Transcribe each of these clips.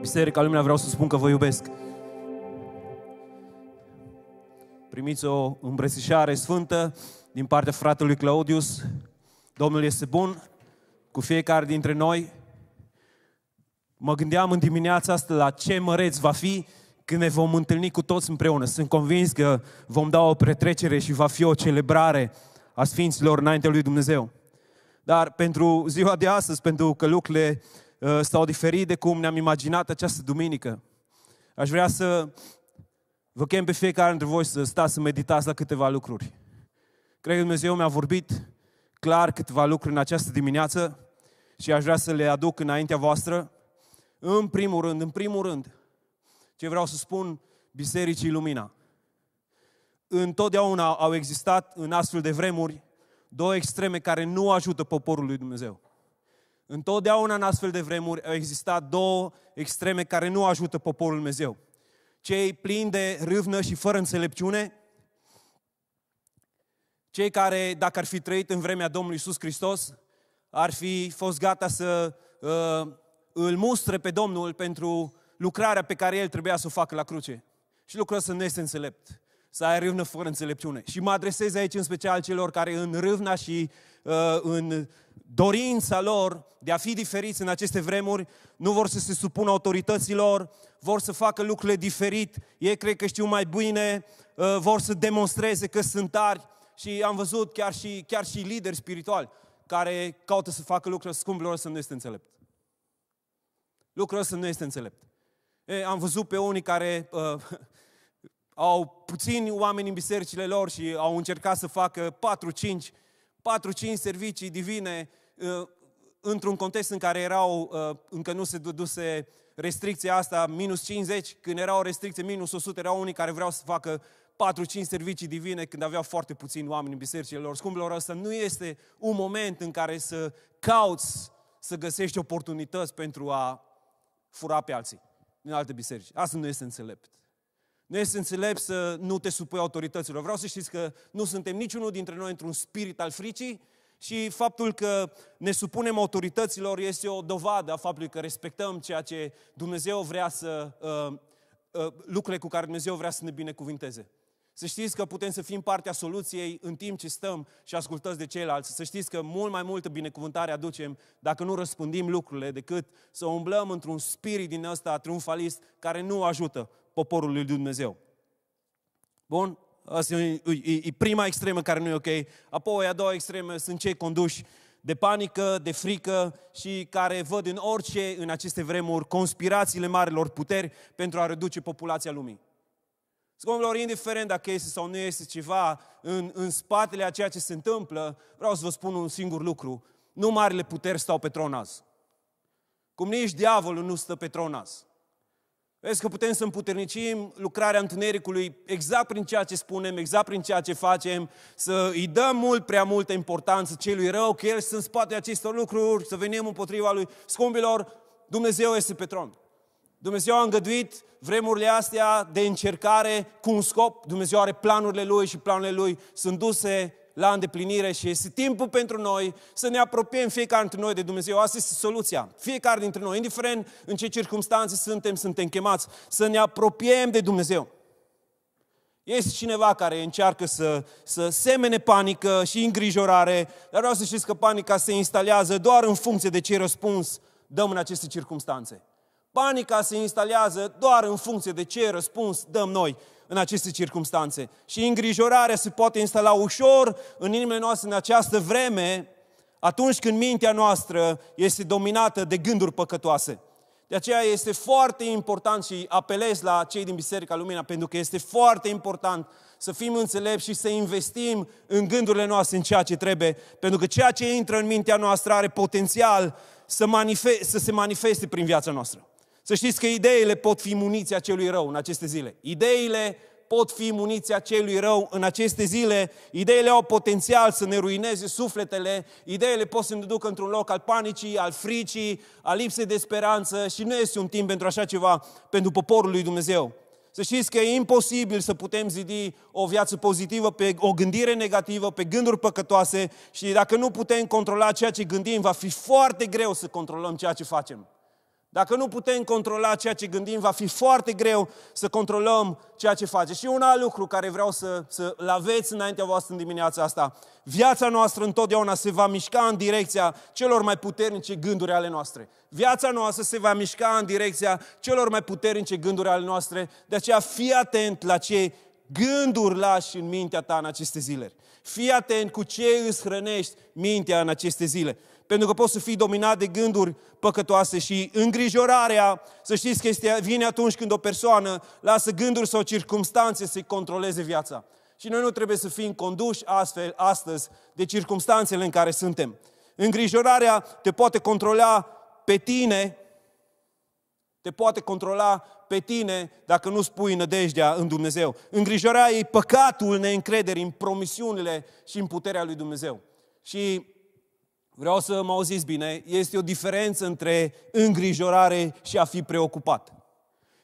Biserica Lumina vreau să spun că vă iubesc. Primiți o îmbrățișare sfântă din partea fratelui Claudius. Domnul este bun cu fiecare dintre noi. Mă gândeam în dimineața asta la ce măreț va fi când ne vom întâlni cu toți împreună. Sunt convins că vom da o pretrecere și va fi o celebrare a Sfinților înaintea lui Dumnezeu. Dar pentru ziua de astăzi, pentru că lucrurile Uh, sau au diferit de cum ne-am imaginat această duminică. Aș vrea să vă chem pe fiecare dintre voi să stați să meditați la câteva lucruri. Cred că Dumnezeu mi-a vorbit clar câteva lucruri în această dimineață și aș vrea să le aduc înaintea voastră. În primul rând, în primul rând, ce vreau să spun Bisericii Lumina. Întotdeauna au existat în astfel de vremuri două extreme care nu ajută poporul lui Dumnezeu. Întotdeauna în astfel de vremuri au existat două extreme care nu ajută poporul Dumnezeu. Cei plini de râvnă și fără înțelepciune, cei care, dacă ar fi trăit în vremea Domnului Isus Hristos, ar fi fost gata să uh, îl mustre pe Domnul pentru lucrarea pe care el trebuia să o facă la cruce. Și lucrul să nu este înțelept. Să ai râvnă fără înțelepciune. Și mă adresez aici în special celor care în râvna și Uh, în dorința lor de a fi diferiți în aceste vremuri, nu vor să se supună autorităților, vor să facă lucrurile diferit, ei cred că știu mai bine, uh, vor să demonstreze că sunt tari și am văzut chiar și, chiar și lideri spirituali care caută să facă lucruri scumpilor să nu este înțelept. Lucrul ăsta nu este înțelept. E, am văzut pe unii care uh, au puțini oameni în bisericile lor și au încercat să facă 4-5 4-5 servicii divine uh, într-un context în care erau, uh, încă nu se duse restricția asta, minus 50, când era o restricție minus 100, erau unii care vreau să facă 4-5 servicii divine când aveau foarte puțini oameni în bisericile lor. Scumpilor, ăsta nu este un moment în care să cauți să găsești oportunități pentru a fura pe alții din alte biserici. Asta nu este înțelept. Nu este înțelept să nu te supui autorităților. Vreau să știți că nu suntem niciunul dintre noi într-un spirit al fricii și faptul că ne supunem autorităților este o dovadă a faptului că respectăm ceea ce Dumnezeu vrea să, uh, uh, lucrurile cu care Dumnezeu vrea să ne binecuvinteze. Să știți că putem să fim partea soluției în timp ce stăm și ascultăm de ceilalți. Să știți că mult mai multă binecuvântare aducem dacă nu răspândim lucrurile decât să umblăm într-un spirit din ăsta triumfalist care nu ajută poporul lui Dumnezeu. Bun? Asta e, e, e prima extremă care nu e ok. Apoi a doua extremă sunt cei conduși de panică, de frică și care văd în orice, în aceste vremuri, conspirațiile marilor puteri pentru a reduce populația lumii. Scumpilor, indiferent dacă este sau nu este ceva în, în spatele a ceea ce se întâmplă, vreau să vă spun un singur lucru. Nu marile puteri stau pe tron azi. Cum nici diavolul nu stă pe tron azi. Vezi că putem să împuternicim lucrarea întunericului exact prin ceea ce spunem, exact prin ceea ce facem, să îi dăm mult prea multă importanță celui rău, că el sunt în spatele acestor lucruri, să venim împotriva lui. Scumpilor, Dumnezeu este pe tron. Dumnezeu a îngăduit vremurile astea de încercare cu un scop. Dumnezeu are planurile Lui și planurile Lui sunt duse la îndeplinire și este timpul pentru noi să ne apropiem fiecare dintre noi de Dumnezeu. Asta este soluția. Fiecare dintre noi, indiferent în ce circunstanțe suntem, suntem chemați să ne apropiem de Dumnezeu. Este cineva care încearcă să, să semene panică și îngrijorare, dar vreau să știți că panica se instalează doar în funcție de ce răspuns dăm în aceste circunstanțe. Panica se instalează doar în funcție de ce răspuns dăm noi în aceste circunstanțe. Și îngrijorarea se poate instala ușor în inimile noastre în această vreme, atunci când mintea noastră este dominată de gânduri păcătoase. De aceea este foarte important și apelez la cei din Biserica Lumina, pentru că este foarte important să fim înțelepți și să investim în gândurile noastre, în ceea ce trebuie, pentru că ceea ce intră în mintea noastră are potențial să, să se manifeste prin viața noastră. Să știți că ideile pot fi muniția celui rău în aceste zile. Ideile pot fi muniția celui rău în aceste zile. Ideile au potențial să ne ruineze sufletele, ideile pot să ne ducă într-un loc al panicii, al fricii, al lipsei de speranță și nu este un timp pentru așa ceva pentru poporul lui Dumnezeu. Să știți că e imposibil să putem zidi o viață pozitivă pe o gândire negativă, pe gânduri păcătoase și dacă nu putem controla ceea ce gândim, va fi foarte greu să controlăm ceea ce facem. Dacă nu putem controla ceea ce gândim, va fi foarte greu să controlăm ceea ce facem. Și un alt lucru care vreau să, să aveți înaintea voastră în dimineața asta. Viața noastră întotdeauna se va mișca în direcția celor mai puternice gânduri ale noastre. Viața noastră se va mișca în direcția celor mai puternice gânduri ale noastre. De aceea fii atent la ce gânduri lași în mintea ta în aceste zile. Fii atent cu ce îți hrănești mintea în aceste zile. Pentru că poți să fii dominat de gânduri păcătoase și îngrijorarea, să știți că este, vine atunci când o persoană lasă gânduri sau circumstanțe să-i controleze viața. Și noi nu trebuie să fim conduși astfel astăzi de circumstanțele în care suntem. Îngrijorarea te poate controla pe tine, te poate controla pe tine dacă nu spui nădejdea în Dumnezeu. Îngrijorarea e păcatul neîncrederii în promisiunile și în puterea lui Dumnezeu. Și vreau să mă auziți bine, este o diferență între îngrijorare și a fi preocupat.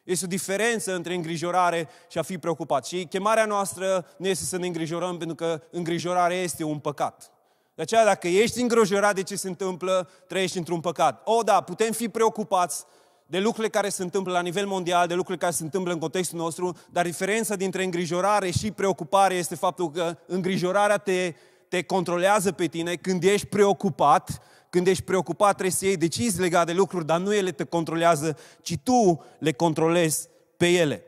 Este o diferență între îngrijorare și a fi preocupat. Și chemarea noastră nu este să ne îngrijorăm, pentru că îngrijorarea este un păcat. De aceea, dacă ești îngrijorat de ce se întâmplă, trăiești într-un păcat. O, da, putem fi preocupați, de lucrurile care se întâmplă la nivel mondial, de lucrurile care se întâmplă în contextul nostru, dar diferența dintre îngrijorare și preocupare este faptul că îngrijorarea te, te controlează pe tine când ești preocupat, când ești preocupat trebuie să iei decizii legate de lucruri, dar nu ele te controlează, ci tu le controlezi pe ele.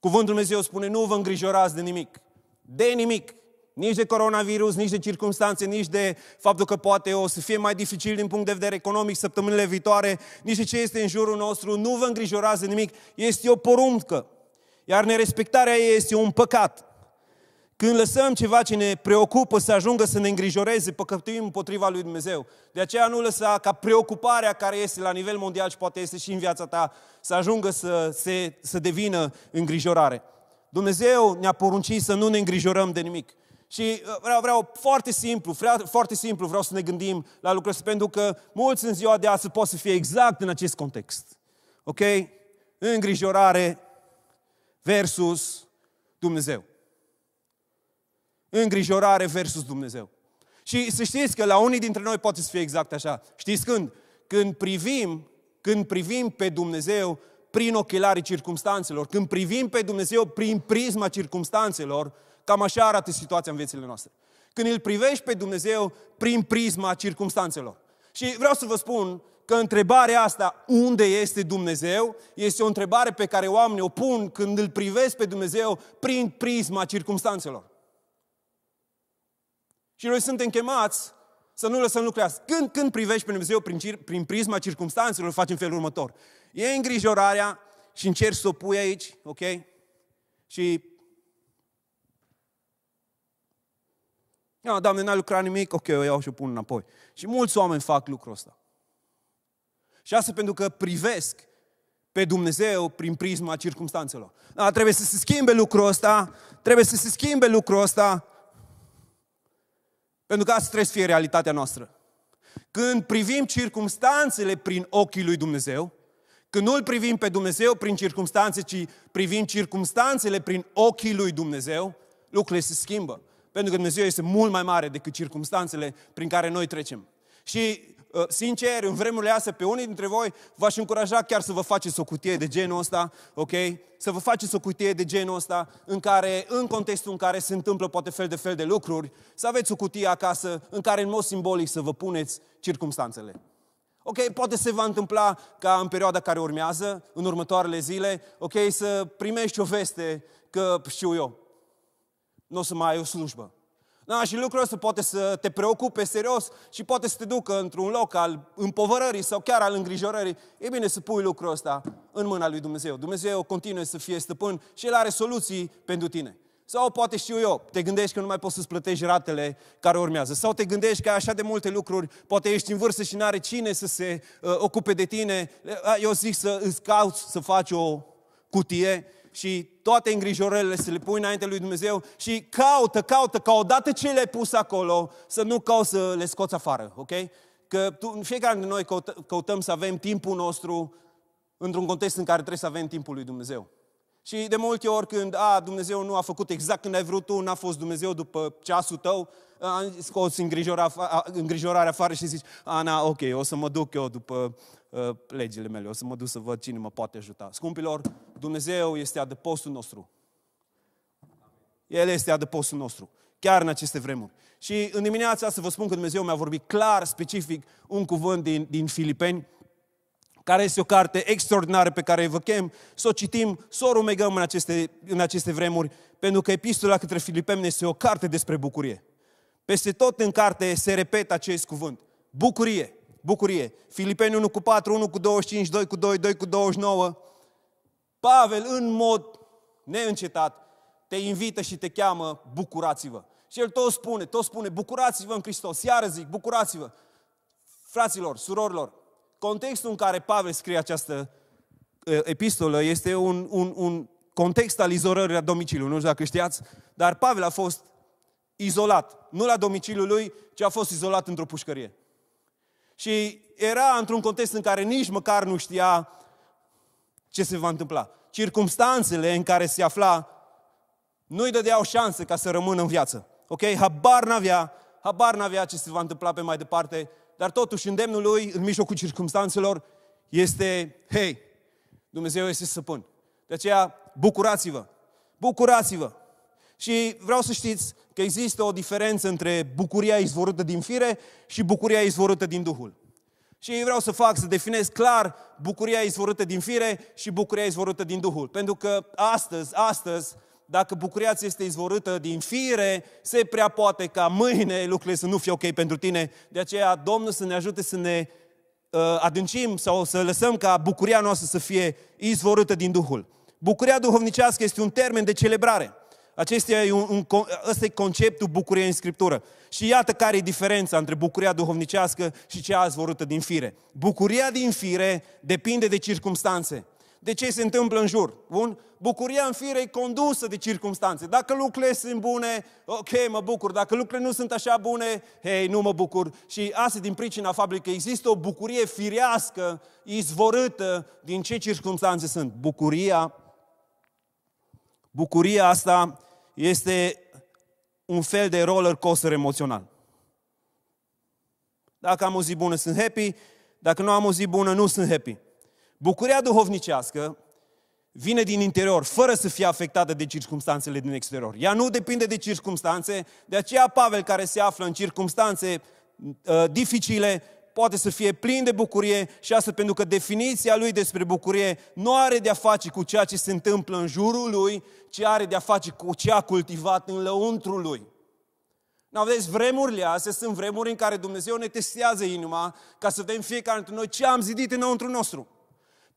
Cuvântul Dumnezeu spune, nu vă îngrijorați de nimic. De nimic. Nici de coronavirus, nici de circunstanțe, nici de faptul că poate o să fie mai dificil din punct de vedere economic săptămânile viitoare, nici de ce este în jurul nostru, nu vă îngrijorați de nimic, este o poruncă. Iar nerespectarea ei este un păcat. Când lăsăm ceva ce ne preocupă să ajungă să ne îngrijoreze, păcătuim împotriva lui Dumnezeu. De aceea nu lăsa ca preocuparea care este la nivel mondial și poate este și în viața ta să ajungă să, se, să devină îngrijorare. Dumnezeu ne-a poruncit să nu ne îngrijorăm de nimic. Și uh, vreau, vreau foarte simplu, vreau, foarte simplu vreau să ne gândim la lucrul ăsta, pentru că mulți în ziua de azi pot să fie exact în acest context. Ok? Îngrijorare versus Dumnezeu. Îngrijorare versus Dumnezeu. Și să știți că la unii dintre noi poate să fie exact așa. Știți când? Când privim, când privim pe Dumnezeu prin ochelarii circumstanțelor, când privim pe Dumnezeu prin prisma circumstanțelor, cam așa arată situația în viețile noastre. Când îl privești pe Dumnezeu prin prisma circumstanțelor. Și vreau să vă spun că întrebarea asta, unde este Dumnezeu, este o întrebare pe care oamenii o pun când îl privesc pe Dumnezeu prin prisma circumstanțelor. Și noi suntem chemați să nu lăsăm lucrurile astea. Când, când privești pe Dumnezeu prin, prin prisma circumstanțelor, facem felul următor. E îngrijorarea și încerci să o pui aici, ok? Și... Ia, ah, Doamne, n-ai lucrat nimic? Ok, eu iau și o pun înapoi. Și mulți oameni fac lucrul ăsta. Și asta pentru că privesc pe Dumnezeu prin prisma circumstanțelor. Da, trebuie să se schimbe lucrul ăsta, trebuie să se schimbe lucrul ăsta, pentru că asta trebuie să fie realitatea noastră. Când privim circumstanțele prin ochii lui Dumnezeu, când nu îl privim pe Dumnezeu prin circumstanțe, ci privim circumstanțele prin ochii lui Dumnezeu, lucrurile se schimbă. Pentru că Dumnezeu este mult mai mare decât circumstanțele prin care noi trecem. Și, uh, sincer, în vremurile astea, pe unii dintre voi v-aș încuraja chiar să vă faceți o cutie de genul ăsta, ok? Să vă faceți o cutie de genul ăsta în care, în contextul în care se întâmplă poate fel de fel de lucruri, să aveți o cutie acasă în care, în mod simbolic, să vă puneți circumstanțele. Ok, poate se va întâmpla ca în perioada care urmează, în următoarele zile, ok, să primești o veste că, știu eu, nu o să mai ai o slujbă. Da, și lucrul ăsta poate să te preocupe serios și poate să te ducă într-un loc al împovărării sau chiar al îngrijorării. E bine să pui lucrul ăsta în mâna lui Dumnezeu. Dumnezeu continuă să fie stăpân și El are soluții pentru tine. Sau poate știu eu, te gândești că nu mai poți să-ți plătești ratele care urmează. Sau te gândești că ai așa de multe lucruri, poate ești în vârstă și n-are cine să se uh, ocupe de tine. Eu zic să îți cauți să faci o cutie și toate îngrijorările să le pui înainte lui Dumnezeu și caută, caută, ca odată ce le-ai pus acolo, să nu cauți să le scoți afară, ok? Că tu, fiecare dintre noi căutăm să avem timpul nostru într-un context în care trebuie să avem timpul lui Dumnezeu. Și de multe ori când, a, Dumnezeu nu a făcut exact când ai vrut tu, n-a fost Dumnezeu după ceasul tău, am scos îngrijorarea, îngrijorarea afară și zici, Ana, ok, o să mă duc eu după uh, legile mele, o să mă duc să văd cine mă poate ajuta. Scumpilor, Dumnezeu este adăpostul nostru. El este adăpostul nostru, chiar în aceste vremuri. Și în dimineața să vă spun că Dumnezeu mi-a vorbit clar, specific, un cuvânt din, din Filipeni, care este o carte extraordinară pe care vă chem să o citim, să o rumegăm în aceste, în aceste vremuri, pentru că Epistola către Filipeni este o carte despre bucurie. Peste tot în carte se repetă acest cuvânt. Bucurie, bucurie. Filipeni 1 cu 4, 1 cu 25, 2 cu 2, 2 cu 29. Pavel în mod neîncetat te invită și te cheamă, bucurați-vă. Și el tot spune, tot spune, bucurați-vă în Hristos. Iară zic, bucurați-vă. Fraților, surorilor, contextul în care Pavel scrie această epistolă este un, un, un context al izolării la domiciliu, nu știu dacă știați, dar Pavel a fost izolat, nu la domiciliul lui, ci a fost izolat într-o pușcărie. Și era într-un context în care nici măcar nu știa ce se va întâmpla. Circumstanțele în care se afla nu îi dădeau șanse ca să rămână în viață. Ok? Habar n-avea, habar n-avea ce se va întâmpla pe mai departe dar totuși îndemnul lui în mijlocul circumstanțelor este, hei, Dumnezeu este săpân. De aceea, bucurați-vă! Bucurați-vă! Și vreau să știți că există o diferență între bucuria izvorâtă din fire și bucuria izvorâtă din Duhul. Și vreau să fac, să definez clar bucuria izvorâtă din fire și bucuria izvorâtă din Duhul. Pentru că astăzi, astăzi, dacă bucuria ți este izvorâtă din fire, se prea poate ca mâine lucrurile să nu fie ok pentru tine. De aceea, Domnul să ne ajute să ne uh, adâncim sau să lăsăm ca bucuria noastră să fie izvorâtă din Duhul. Bucuria duhovnicească este un termen de celebrare. Acesta e un, un, ăsta e conceptul bucuriei în Scriptură. Și iată care e diferența între bucuria duhovnicească și cea azvorâtă din fire. Bucuria din fire depinde de circumstanțe de ce se întâmplă în jur. Bun? Bucuria în fire e condusă de circunstanțe. Dacă lucrurile sunt bune, ok, mă bucur. Dacă lucrurile nu sunt așa bune, hei, nu mă bucur. Și asta din pricina faptului că există o bucurie firească, izvorâtă din ce circunstanțe sunt. Bucuria, bucuria asta este un fel de roller coaster emoțional. Dacă am o zi bună, sunt happy. Dacă nu am o zi bună, nu sunt happy. Bucuria duhovnicească vine din interior, fără să fie afectată de circumstanțele din exterior. Ea nu depinde de circumstanțe, de aceea Pavel, care se află în circumstanțe uh, dificile, poate să fie plin de bucurie și asta pentru că definiția lui despre bucurie nu are de-a face cu ceea ce se întâmplă în jurul lui, ci are de-a face cu ce a cultivat în lăuntru lui. Nu vedeți, vremurile astea sunt vremuri în care Dumnezeu ne testează inima ca să vedem fiecare dintre noi ce am zidit înăuntru nostru.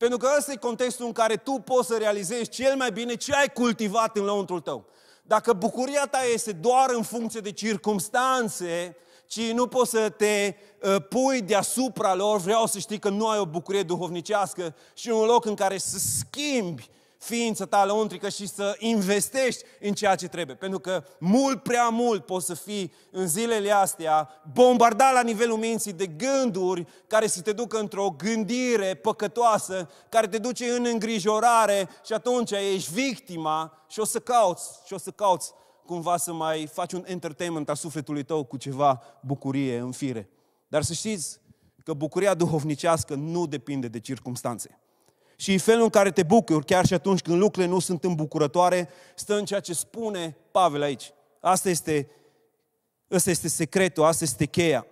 Pentru că ăsta e contextul în care tu poți să realizezi cel mai bine ce ai cultivat în lăuntrul tău. Dacă bucuria ta este doar în funcție de circumstanțe, ci nu poți să te uh, pui deasupra lor, vreau să știi că nu ai o bucurie duhovnicească și un loc în care să schimbi ființa ta lăuntrică și să investești în ceea ce trebuie. Pentru că mult prea mult poți să fii în zilele astea bombardat la nivelul minții de gânduri care să te ducă într-o gândire păcătoasă, care te duce în îngrijorare și atunci ești victima și o să cauți, și o să cauți cumva să mai faci un entertainment al sufletului tău cu ceva bucurie în fire. Dar să știți că bucuria duhovnicească nu depinde de circumstanțe. Și felul în care te bucuri, chiar și atunci când lucrurile nu sunt îmbucurătoare, stă în ceea ce spune Pavel aici. Asta este, asta este secretul, asta este cheia.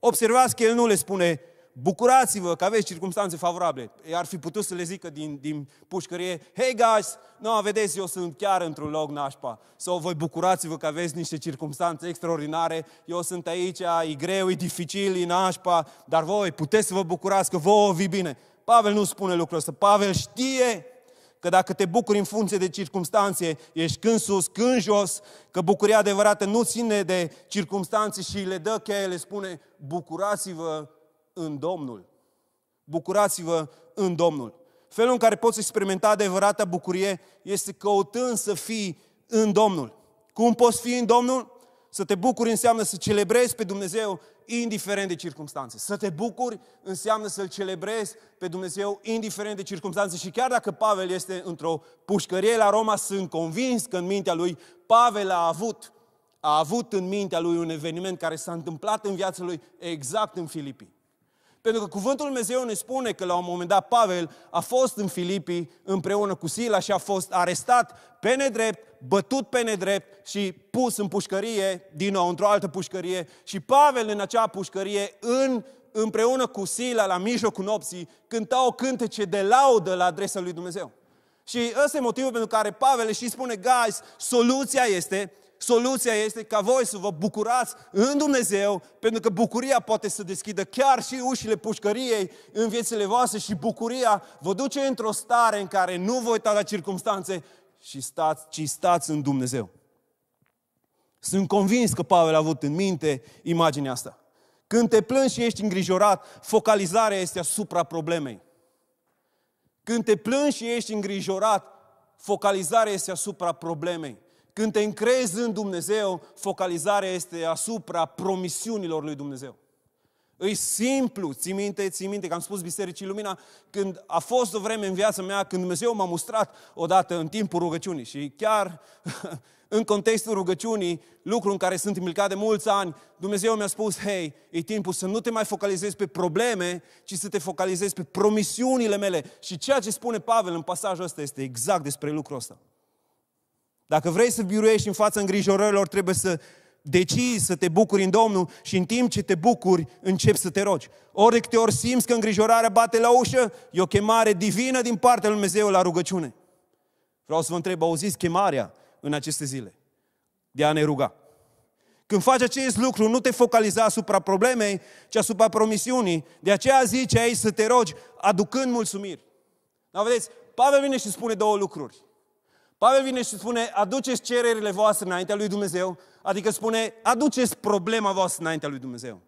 Observați că el nu le spune, bucurați-vă că aveți circunstanțe favorabile. Ar fi putut să le zică din, din pușcărie, hey guys, nu no, vedeți, eu sunt chiar într-un loc nașpa. Sau voi bucurați-vă că aveți niște circunstanțe extraordinare, eu sunt aici, e greu, e dificil, e nașpa, dar voi puteți să vă bucurați că voi vi bine. Pavel nu spune lucrul ăsta. Pavel știe că dacă te bucuri în funcție de circumstanțe, ești când sus, când jos, că bucuria adevărată nu ține de circumstanțe și le dă cheia, le spune, bucurați-vă în Domnul. Bucurați-vă în Domnul. Felul în care poți experimenta adevărata bucurie este căutând să fii în Domnul. Cum poți fi în Domnul? Să te bucuri înseamnă să celebrezi pe Dumnezeu indiferent de circunstanțe. Să te bucuri înseamnă să-L celebrezi pe Dumnezeu, indiferent de circunstanțe. Și chiar dacă Pavel este într-o pușcărie la Roma, sunt convins că în mintea lui Pavel a avut, a avut în mintea lui un eveniment care s-a întâmplat în viața lui exact în Filipii. Pentru că cuvântul Dumnezeu ne spune că la un moment dat Pavel a fost în Filipii împreună cu Sila și a fost arestat pe nedrept bătut pe nedrept și pus în pușcărie, din nou, într-o altă pușcărie, și Pavel în acea pușcărie, în, împreună cu Sila, la mijlocul nopții, cânta o cântece de laudă la adresa lui Dumnezeu. Și ăsta e motivul pentru care Pavel și spune, guys, soluția este, soluția este ca voi să vă bucurați în Dumnezeu, pentru că bucuria poate să deschidă chiar și ușile pușcăriei în viețile voastre și bucuria vă duce într-o stare în care nu vă uitați la circunstanțe, și stați, ci stați în Dumnezeu. Sunt convins că Pavel a avut în minte imaginea asta. Când te plângi și ești îngrijorat, focalizarea este asupra problemei. Când te plângi și ești îngrijorat, focalizarea este asupra problemei. Când te încrezi în Dumnezeu, focalizarea este asupra promisiunilor lui Dumnezeu. Îi simplu, ții minte, ții minte, că am spus Bisericii Lumina, când a fost o vreme în viața mea, când Dumnezeu m-a mustrat odată în timpul rugăciunii și chiar în contextul rugăciunii, lucru în care sunt implicat de mulți ani, Dumnezeu mi-a spus, hei, e timpul să nu te mai focalizezi pe probleme, ci să te focalizezi pe promisiunile mele. Și ceea ce spune Pavel în pasajul ăsta este exact despre lucrul ăsta. Dacă vrei să biruiești în fața îngrijorărilor, trebuie să decizi să te bucuri în Domnul și în timp ce te bucuri, începi să te rogi. Ori de câte ori simți că îngrijorarea bate la ușă, e o chemare divină din partea lui Dumnezeu la rugăciune. Vreau să vă întreb, auziți chemarea în aceste zile de a ne ruga? Când faci acest lucru, nu te focaliza asupra problemei, ci asupra promisiunii. De aceea zice aici să te rogi, aducând mulțumiri. Dar vedeți, Pavel vine și spune două lucruri. Pavel vine și spune, aduceți cererile voastre înaintea lui Dumnezeu, Adică spune, aduceți problema voastră înaintea lui Dumnezeu.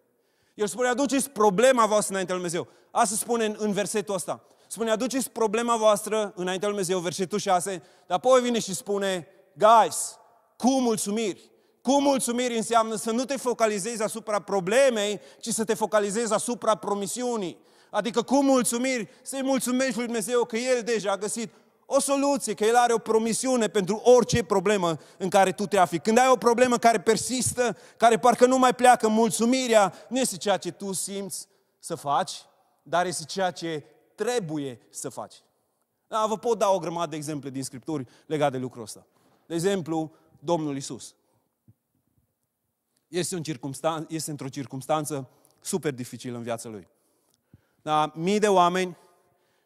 El spune, aduceți problema voastră înaintea lui Dumnezeu. Asta spune în versetul ăsta. Spune, aduceți problema voastră înaintea lui Dumnezeu, versetul 6, dar apoi vine și spune, guys, cu mulțumiri. Cu mulțumiri înseamnă să nu te focalizezi asupra problemei, ci să te focalizezi asupra promisiunii. Adică cu mulțumiri, să-i mulțumești lui Dumnezeu că El deja a găsit o soluție, că El are o promisiune pentru orice problemă în care tu te afli. Când ai o problemă care persistă, care parcă nu mai pleacă, mulțumirea nu este ceea ce tu simți să faci, dar este ceea ce trebuie să faci. Da, vă pot da o grămadă de exemple din Scripturi legate de lucrul ăsta. De exemplu, Domnul Isus. Este, circumstan- este într-o circunstanță super dificilă în viața lui. Da, mii de oameni,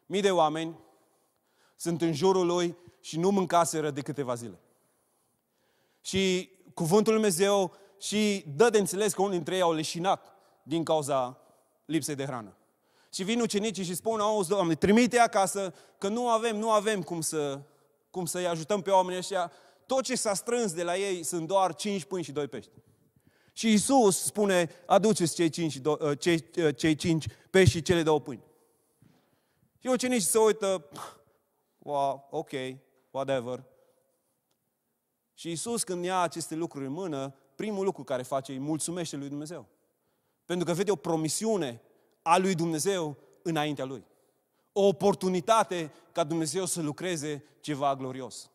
mii de oameni sunt în jurul lui și nu mâncaseră de câteva zile. Și cuvântul Dumnezeu și dă de înțeles că unii dintre ei au leșinat din cauza lipsei de hrană. Și vin ucenicii și spun, auzi, Doamne, trimite acasă, că nu avem, nu avem cum să, cum să-i ajutăm pe oamenii ăștia. Tot ce s-a strâns de la ei sunt doar cinci pâini și doi pești. Și Isus spune, aduceți cei cinci, do- cei, cei cinci pești și cele două pâini. Și ucenicii se uită, wow, ok, whatever. Și Isus când ia aceste lucruri în mână, primul lucru care face îi mulțumește lui Dumnezeu. Pentru că vede o promisiune a lui Dumnezeu înaintea lui. O oportunitate ca Dumnezeu să lucreze ceva glorios.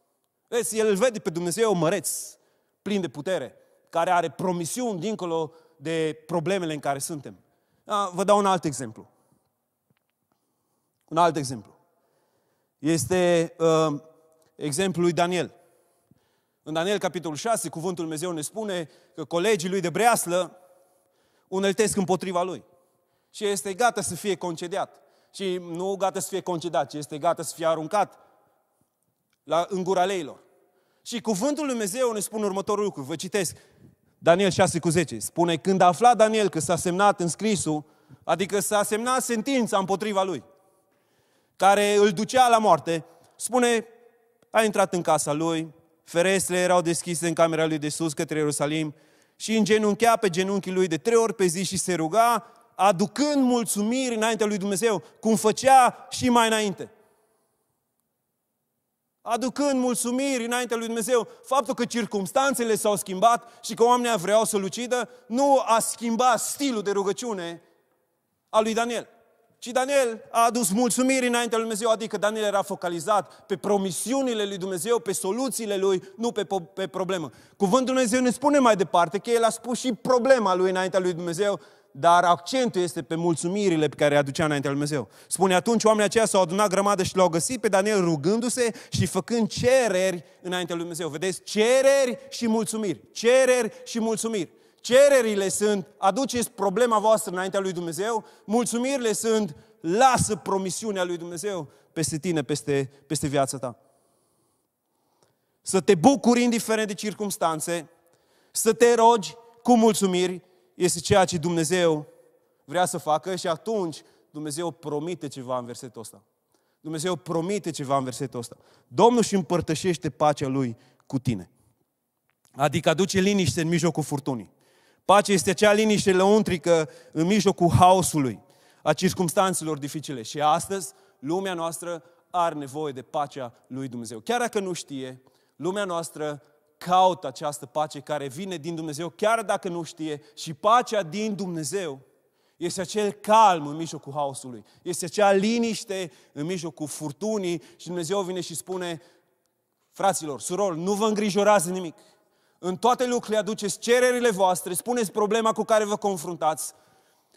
Vezi, el îl vede pe Dumnezeu măreț, plin de putere, care are promisiuni dincolo de problemele în care suntem. Da, vă dau un alt exemplu. Un alt exemplu este uh, exemplul lui Daniel. În Daniel, capitolul 6, cuvântul Lui Dumnezeu ne spune că colegii lui de breaslă uneltesc împotriva lui. Și este gata să fie concediat. Și nu gata să fie concediat, ci este gata să fie aruncat la, în gura leilor. Și cuvântul Lui Dumnezeu ne spune următorul lucru, vă citesc. Daniel 6 cu 10 spune, când a aflat Daniel că s-a semnat în scrisul, adică s-a semnat sentința împotriva lui, care îl ducea la moarte, spune, a intrat în casa lui, ferestrele erau deschise în camera lui de sus către Ierusalim și îngenunchea pe genunchii lui de trei ori pe zi și se ruga, aducând mulțumiri înaintea lui Dumnezeu, cum făcea și mai înainte. Aducând mulțumiri înaintea lui Dumnezeu, faptul că circumstanțele s-au schimbat și că oamenii vreau să-l ucidă, nu a schimbat stilul de rugăciune a lui Daniel. Și Daniel a adus mulțumiri înainte lui Dumnezeu, adică Daniel era focalizat pe promisiunile lui Dumnezeu, pe soluțiile lui, nu pe, pe problemă. Cuvântul Dumnezeu ne spune mai departe că el a spus și problema lui înaintea lui Dumnezeu, dar accentul este pe mulțumirile pe care le aducea înaintea lui Dumnezeu. Spune, atunci oamenii aceia s-au adunat grămadă și l-au găsit pe Daniel rugându-se și făcând cereri înaintea lui Dumnezeu. Vedeți? Cereri și mulțumiri. Cereri și mulțumiri. Cererile sunt, aduceți problema voastră înaintea lui Dumnezeu, mulțumirile sunt, lasă promisiunea lui Dumnezeu peste tine, peste, peste viața ta. Să te bucuri indiferent de circunstanțe, să te rogi cu mulțumiri, este ceea ce Dumnezeu vrea să facă și atunci Dumnezeu promite ceva în versetul ăsta. Dumnezeu promite ceva în versetul ăsta. Domnul și împărtășește pacea Lui cu tine. Adică aduce liniște în mijlocul furtunii. Pacea este acea liniște lăuntrică în mijlocul haosului, a circumstanțelor dificile. Și astăzi, lumea noastră are nevoie de pacea lui Dumnezeu. Chiar dacă nu știe, lumea noastră caută această pace care vine din Dumnezeu, chiar dacă nu știe, și pacea din Dumnezeu este acel calm în mijlocul haosului, este acea liniște în mijlocul furtunii și Dumnezeu vine și spune, fraților, surori, nu vă îngrijorați de nimic. În toate lucrurile aduceți cererile voastre, spuneți problema cu care vă confruntați,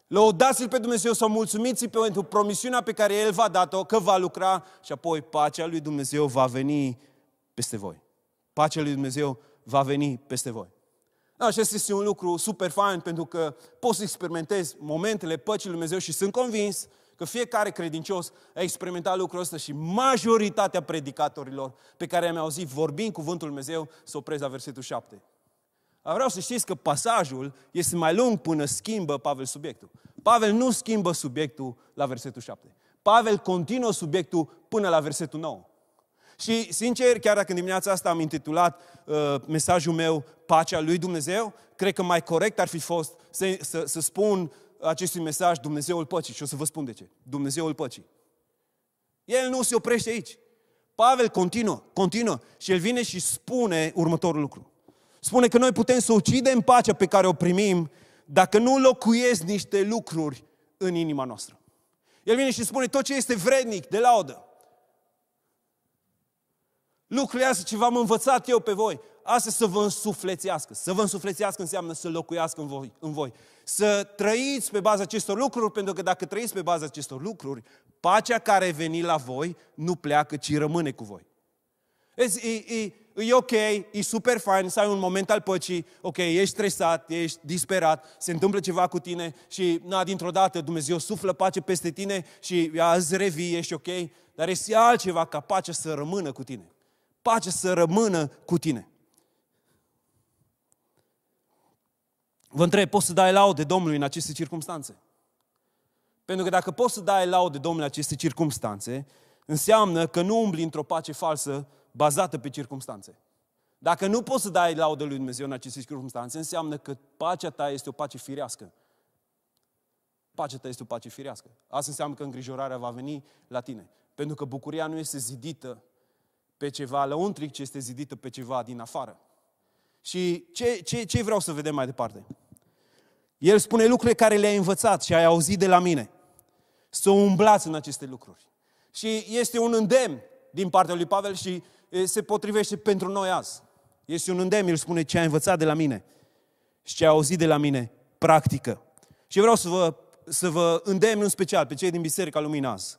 lăudați-L pe Dumnezeu sau mulțumiți pentru promisiunea pe care El v-a dat-o, că va lucra și apoi pacea lui Dumnezeu va veni peste voi. Pacea lui Dumnezeu va veni peste voi. Da, și asta este un lucru super fain pentru că poți să experimentezi momentele păcii lui Dumnezeu și sunt convins că fiecare credincios a experimentat lucrul ăsta și majoritatea predicatorilor pe care am auzit vorbind cuvântul Dumnezeu să oprez la versetul 7. Dar vreau să știți că pasajul este mai lung până schimbă Pavel subiectul. Pavel nu schimbă subiectul la versetul 7. Pavel continuă subiectul până la versetul 9. Și, sincer, chiar dacă în dimineața asta am intitulat uh, mesajul meu Pacea lui Dumnezeu, cred că mai corect ar fi fost să, să, să spun acestui mesaj Dumnezeul păcii și o să vă spun de ce. Dumnezeul păcii. El nu se oprește aici. Pavel continuă, continuă și el vine și spune următorul lucru. Spune că noi putem să ucidem pacea pe care o primim dacă nu locuiesc niște lucruri în inima noastră. El vine și spune tot ce este vrednic de laudă, Lucrurile astea ce v-am învățat eu pe voi, asta să vă însuflețească. Să vă însuflețească înseamnă să locuiască în voi, în voi. Să trăiți pe baza acestor lucruri, pentru că dacă trăiți pe baza acestor lucruri, pacea care veni la voi nu pleacă, ci rămâne cu voi. Vezi, e, e, e ok, e super fain să ai un moment al păcii, ok, ești stresat, ești disperat, se întâmplă ceva cu tine și, na, dintr-o dată Dumnezeu suflă pace peste tine și azi revii, ești ok, dar este altceva ca pacea să rămână cu tine pace să rămână cu tine. Vă întreb, poți să dai laude Domnului în aceste circunstanțe? Pentru că dacă poți să dai laude Domnului în aceste circunstanțe, înseamnă că nu umbli într-o pace falsă bazată pe circunstanțe. Dacă nu poți să dai laudă lui Dumnezeu în aceste circunstanțe, înseamnă că pacea ta este o pace firească. Pacea ta este o pace firească. Asta înseamnă că îngrijorarea va veni la tine. Pentru că bucuria nu este zidită pe ceva lăuntric, ci este zidită pe ceva din afară. Și ce, ce, ce vreau să vedem mai departe? El spune lucruri care le-ai învățat și ai auzit de la mine. Să umblați în aceste lucruri. Și este un îndemn din partea lui Pavel și se potrivește pentru noi azi. Este un îndemn, el spune ce ai învățat de la mine și ce ai auzit de la mine, practică. Și vreau să vă, să vă îndemn în special pe cei din Biserica Lumina azi.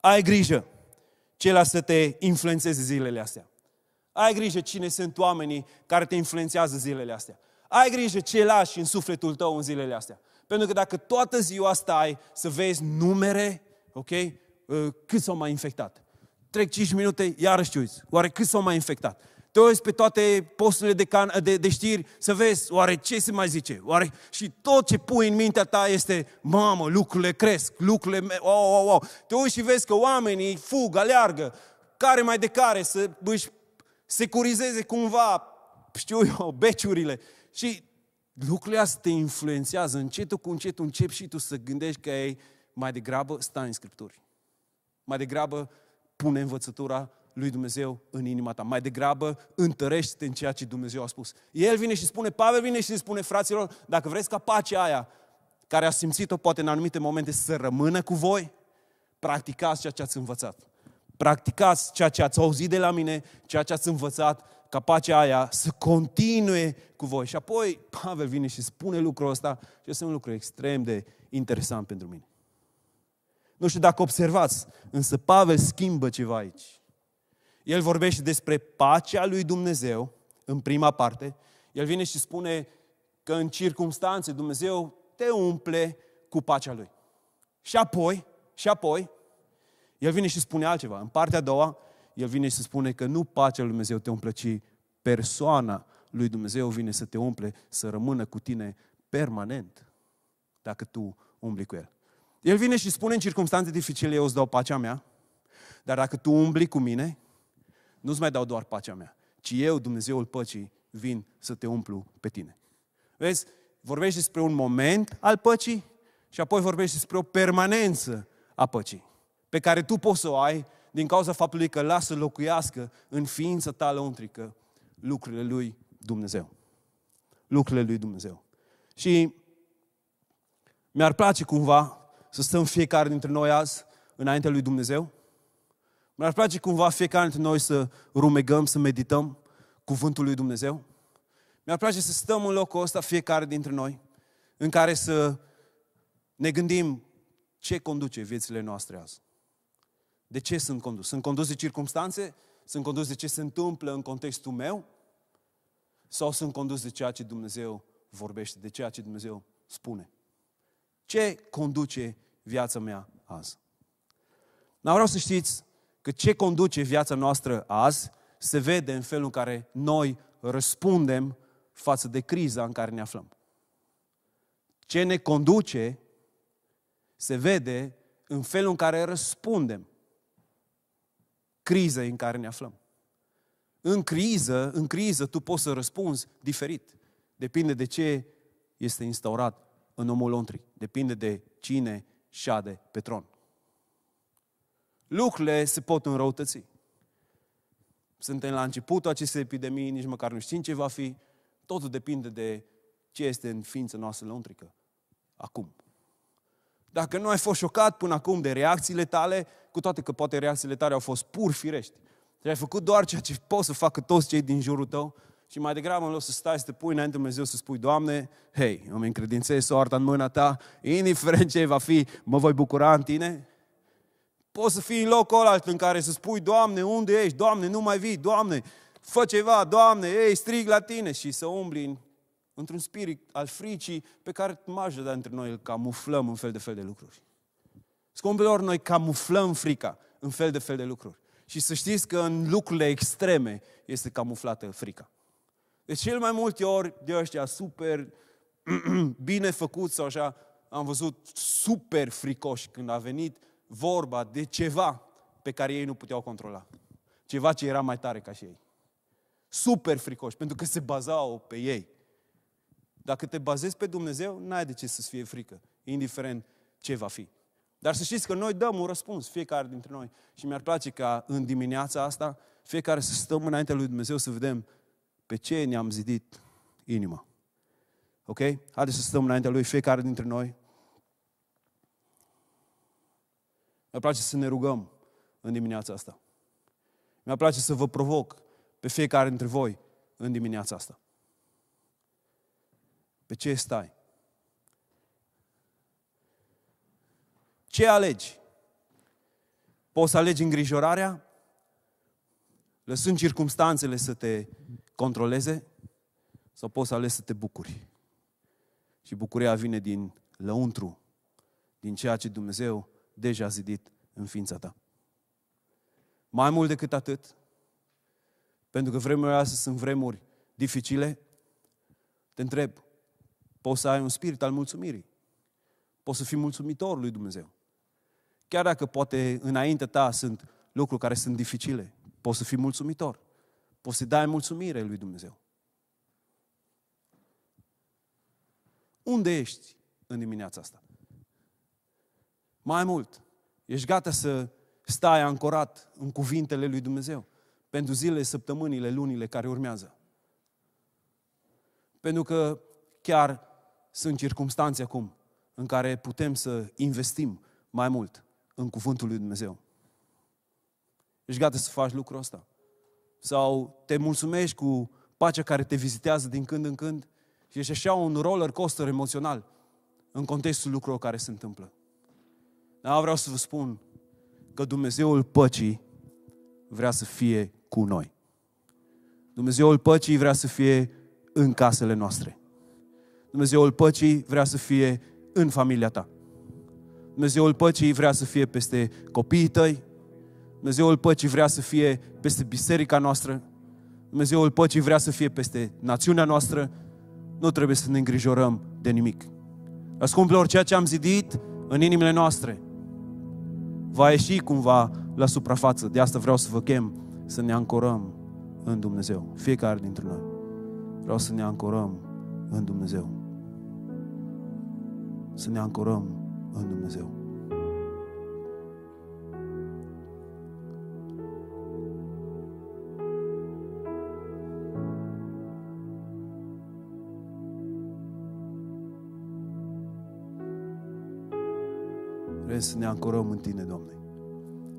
Ai grijă! cela să te influențeze zilele astea. Ai grijă cine sunt oamenii care te influențează zilele astea. Ai grijă ce lași în sufletul tău în zilele astea. Pentru că dacă toată ziua ai să vezi numere, ok, uh, cât s-au mai infectat. Trec 5 minute, iarăși uiți. Oare cât s-au mai infectat? te uiți pe toate posturile de, can, de, de știri să vezi, oare ce se mai zice? Oare... Și tot ce pui în mintea ta este, mamă, lucrurile cresc, lucrurile... Wow, wow, wow. Te uiți și vezi că oamenii fug, aleargă, care mai de care, să își securizeze cumva, știu eu, beciurile. Și lucrurile astea te influențează. Încetul cu încetul începi și tu să gândești că ei mai degrabă stai în Scripturi. Mai degrabă pune învățătura lui Dumnezeu în inima ta. Mai degrabă, întărește-te în ceea ce Dumnezeu a spus. El vine și spune, Pavel vine și spune, fraților, dacă vreți ca pacea aia, care a simțit-o poate în anumite momente, să rămână cu voi, practicați ceea ce ați învățat. Practicați ceea ce ați auzit de la mine, ceea ce ați învățat, ca pacea aia să continue cu voi. Și apoi Pavel vine și spune lucrul ăsta și este un lucru extrem de interesant pentru mine. Nu știu dacă observați, însă Pavel schimbă ceva aici. El vorbește despre pacea lui Dumnezeu în prima parte. El vine și spune că în circunstanțe Dumnezeu te umple cu pacea lui. Și apoi, și apoi, el vine și spune altceva. În partea a doua, el vine și spune că nu pacea lui Dumnezeu te umple, ci persoana lui Dumnezeu vine să te umple, să rămână cu tine permanent, dacă tu umbli cu El. El vine și spune în circunstanțe dificile, eu îți dau pacea mea, dar dacă tu umbli cu mine, nu-ți mai dau doar pacea mea, ci eu, Dumnezeul păcii, vin să te umplu pe tine. Vezi, vorbești despre un moment al păcii și apoi vorbești despre o permanență a păcii, pe care tu poți să o ai din cauza faptului că lasă locuiască în ființa ta lăuntrică lucrurile lui Dumnezeu. Lucrurile lui Dumnezeu. Și mi-ar place cumva să stăm fiecare dintre noi azi înaintea lui Dumnezeu mi-ar place cumva fiecare dintre noi să rumegăm, să medităm cuvântul lui Dumnezeu. Mi-ar place să stăm în locul ăsta fiecare dintre noi, în care să ne gândim ce conduce viețile noastre azi. De ce sunt condus? Sunt condus de circunstanțe? Sunt condus de ce se întâmplă în contextul meu? Sau sunt condus de ceea ce Dumnezeu vorbește, de ceea ce Dumnezeu spune? Ce conduce viața mea azi? Dar vreau să știți că ce conduce viața noastră azi se vede în felul în care noi răspundem față de criza în care ne aflăm. Ce ne conduce se vede în felul în care răspundem crizei în care ne aflăm. În criză, în criză tu poți să răspunzi diferit. Depinde de ce este instaurat în omul ontrii. Depinde de cine șade pe tron lucrurile se pot înrăutăți. Suntem la începutul acestei epidemii, nici măcar nu știm ce va fi. Totul depinde de ce este în ființa noastră lăuntrică. Acum. Dacă nu ai fost șocat până acum de reacțiile tale, cu toate că poate reacțiile tale au fost pur firești, și ai făcut doar ceea ce poți să facă toți cei din jurul tău și mai degrabă în loc să stai să te pui înainte Dumnezeu să spui, Doamne, hei, îmi încredințez soarta în mâna ta, indiferent ce va fi, mă voi bucura în tine, Poți să fii în locul ăla în care să spui, Doamne, unde ești? Doamne, nu mai vii, Doamne, fă ceva, Doamne, ei, strig la tine și să umbli în, într-un spirit al fricii pe care majoritatea dintre noi îl camuflăm în fel de fel de lucruri. Scumpilor, noi camuflăm frica în fel de fel de lucruri. Și să știți că în lucrurile extreme este camuflată frica. De deci cel mai multe ori, de ăștia super bine făcuți sau așa, am văzut super fricoși când a venit vorba de ceva pe care ei nu puteau controla. Ceva ce era mai tare ca și ei. Super fricoși, pentru că se bazau pe ei. Dacă te bazezi pe Dumnezeu, n-ai de ce să-ți fie frică, indiferent ce va fi. Dar să știți că noi dăm un răspuns, fiecare dintre noi. Și mi-ar place ca în dimineața asta, fiecare să stăm înaintea lui Dumnezeu să vedem pe ce ne-am zidit inima. Ok? Haideți să stăm înaintea lui fiecare dintre noi Mi-ar place să ne rugăm în dimineața asta. Mi-ar place să vă provoc pe fiecare dintre voi în dimineața asta. Pe ce stai? Ce alegi? Poți să alegi îngrijorarea? Lăsând circumstanțele să te controleze? Sau poți să alegi să te bucuri? Și bucuria vine din lăuntru, din ceea ce Dumnezeu deja zidit în ființa ta. Mai mult decât atât, pentru că vremurile astea sunt vremuri dificile, te întreb, poți să ai un spirit al mulțumirii? Poți să fii mulțumitor lui Dumnezeu? Chiar dacă poate înaintea ta sunt lucruri care sunt dificile, poți să fii mulțumitor. Poți să dai mulțumire lui Dumnezeu. Unde ești în dimineața asta? Mai mult, ești gata să stai ancorat în cuvintele lui Dumnezeu pentru zilele, săptămânile, lunile care urmează. Pentru că chiar sunt circunstanțe acum în care putem să investim mai mult în cuvântul lui Dumnezeu. Ești gata să faci lucrul ăsta? Sau te mulțumești cu pacea care te vizitează din când în când și ești așa un roller coaster emoțional în contextul lucrurilor care se întâmplă. Dar vreau să vă spun că Dumnezeul păcii vrea să fie cu noi. Dumnezeul păcii vrea să fie în casele noastre. Dumnezeul păcii vrea să fie în familia ta. Dumnezeul păcii vrea să fie peste copiii tăi. Dumnezeul păcii vrea să fie peste biserica noastră. Dumnezeul păcii vrea să fie peste națiunea noastră. Nu trebuie să ne îngrijorăm de nimic. Ascumplor ceea ce am zidit în inimile noastre – va ieși cumva la suprafață. De asta vreau să vă chem să ne ancorăm în Dumnezeu. Fiecare dintre noi. Vreau să ne ancorăm în Dumnezeu. Să ne ancorăm în Dumnezeu. vrem să ne ancorăm în Tine, Doamne,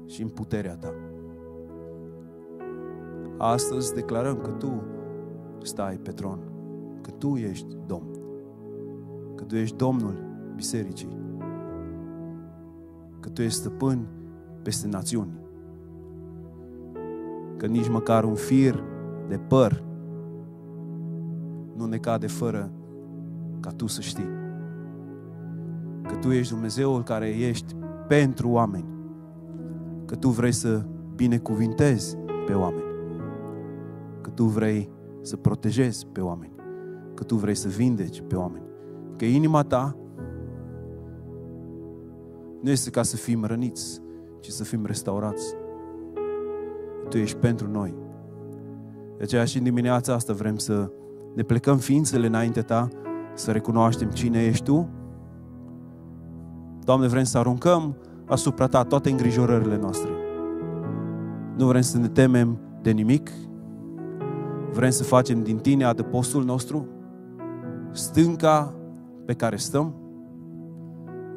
și în puterea Ta. Astăzi declarăm că Tu stai pe tron, că Tu ești Domn, că Tu ești Domnul Bisericii, că Tu ești stăpân peste națiuni, că nici măcar un fir de păr nu ne cade fără ca Tu să știi că Tu ești Dumnezeul care ești pentru oameni, că Tu vrei să binecuvintezi pe oameni, că Tu vrei să protejezi pe oameni, că Tu vrei să vindeci pe oameni, că inima Ta nu este ca să fim răniți, ci să fim restaurați. Tu ești pentru noi. De aceea și în dimineața asta vrem să ne plecăm ființele înainte Ta, să recunoaștem cine ești Tu Doamne, vrem să aruncăm asupra Ta toate îngrijorările noastre. Nu vrem să ne temem de nimic. Vrem să facem din Tine adăpostul nostru, stânca pe care stăm.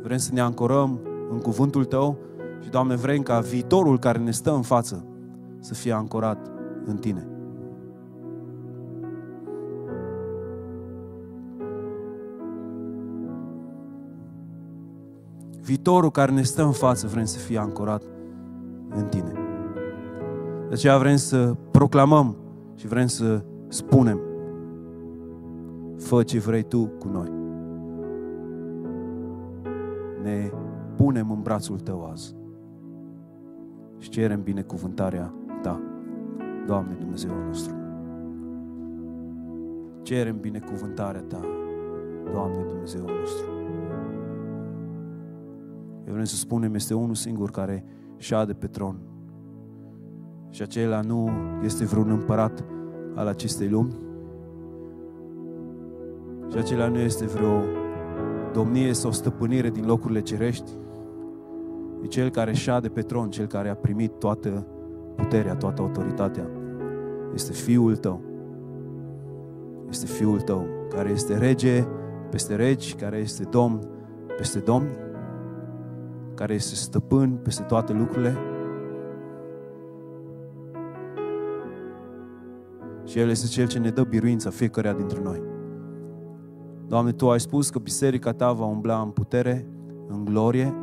Vrem să ne ancorăm în cuvântul Tău și, Doamne, vrem ca viitorul care ne stă în față să fie ancorat în Tine. viitorul care ne stă în față vrem să fie ancorat în tine. De aceea vrem să proclamăm și vrem să spunem fă ce vrei tu cu noi. Ne punem în brațul tău azi și cerem binecuvântarea ta, Doamne Dumnezeul nostru. Cerem binecuvântarea ta, Doamne Dumnezeul nostru. Eu vrem să spunem, este unul singur care șade pe tron. Și acela nu este vreun împărat al acestei lumi. Și acela nu este vreo domnie sau stăpânire din locurile cerești. E cel care șade pe tron, cel care a primit toată puterea, toată autoritatea. Este Fiul tău. Este Fiul tău, care este rege peste regi, care este domn peste domn care este stăpân peste toate lucrurile. Și El este Cel ce ne dă biruința fiecăruia dintre noi. Doamne, Tu ai spus că biserica Ta va umbla în putere, în glorie.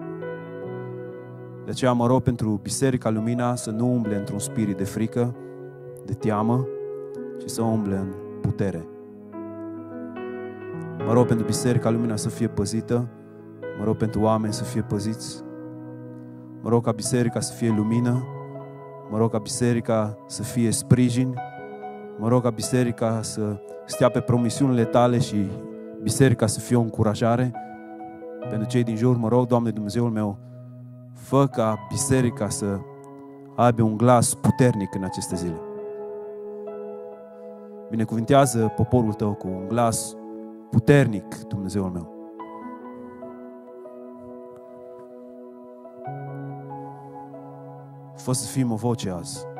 De aceea mă rog pentru Biserica Lumina să nu umble într-un spirit de frică, de teamă, ci să umble în putere. Mă rog pentru Biserica Lumina să fie păzită, mă rog pentru oameni să fie păziți, Mă rog ca biserica să fie lumină, mă rog ca biserica să fie sprijin, mă rog ca biserica să stea pe promisiunile tale și biserica să fie o încurajare pentru cei din jur. Mă rog, Doamne Dumnezeul meu, fă ca biserica să aibă un glas puternic în aceste zile. Binecuvintează poporul tău cu un glas puternic, Dumnezeul meu. fost să fim o voce azi.